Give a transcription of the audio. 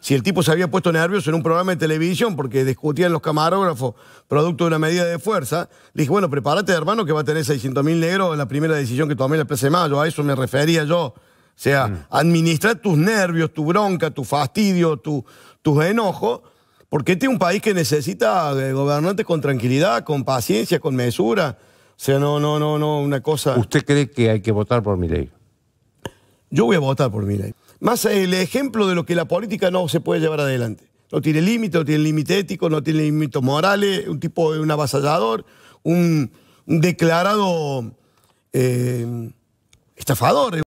si el tipo se había puesto nervioso en un programa de televisión porque discutían los camarógrafos producto de una medida de fuerza, le dije, bueno, prepárate, hermano, que va a tener 600 mil negros en la primera decisión que tomé en la Plaza de Mayo. A eso me refería yo. O sea, mm. administrar tus nervios, tu bronca, tu fastidio, tu, tus enojos, porque este es un país que necesita gobernantes con tranquilidad, con paciencia, con mesura. O sea, no, no, no, no, una cosa. ¿Usted cree que hay que votar por mi ley? Yo voy a votar por mí. Más el ejemplo de lo que la política no se puede llevar adelante. No tiene límite, no tiene límite ético, no tiene límites morales, un tipo, de un avasallador, un, declarado eh, estafador.